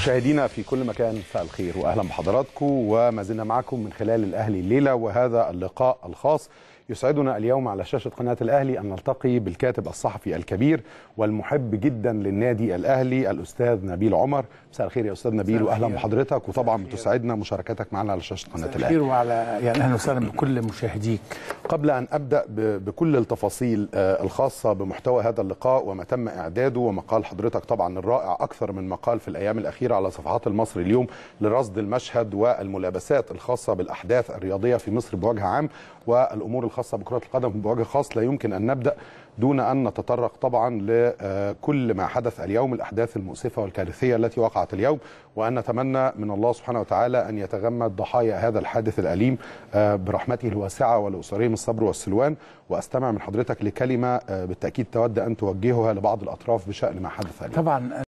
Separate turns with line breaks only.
مشاهدينا في كل مكان مساء الخير واهلا بحضراتكم وما زلنا معكم من خلال الاهلي الليله وهذا اللقاء الخاص يسعدنا اليوم على شاشة قناة الأهلي أن نلتقي بالكاتب الصحفي الكبير والمحب جدا للنادي الأهلي الأستاذ نبيل عمر مساء الخير يا أستاذ نبيل وأهلا بحضرتك وطبعا بتسعدنا مشاركتك معنا على شاشة قناة الأهلي الخير
وعلى يعني أهلا وسهلا بكل مشاهديك
قبل أن أبدأ بكل التفاصيل آه، الخاصة بمحتوى هذا اللقاء وما تم إعداده ومقال حضرتك طبعا الرائع أكثر من مقال في الأيام الأخيرة على صفحات المصري اليوم لرصد المشهد والملابسات الخاصة بالأحداث الرياضية في مصر بوجه عام والأمور الخاصة الخاصه بكره القدم بوجه خاص لا يمكن ان نبدا دون ان نتطرق طبعا لكل آه، ما حدث اليوم الاحداث المؤسفه والكارثيه التي وقعت اليوم وان نتمنى من الله سبحانه وتعالى ان يتغمد ضحايا هذا الحادث الاليم آه، برحمته الواسعه ولاسرهم الصبر والسلوان واستمع من حضرتك لكلمه آه، بالتاكيد تود ان توجهها لبعض الاطراف بشان ما حدث اليوم. طبعا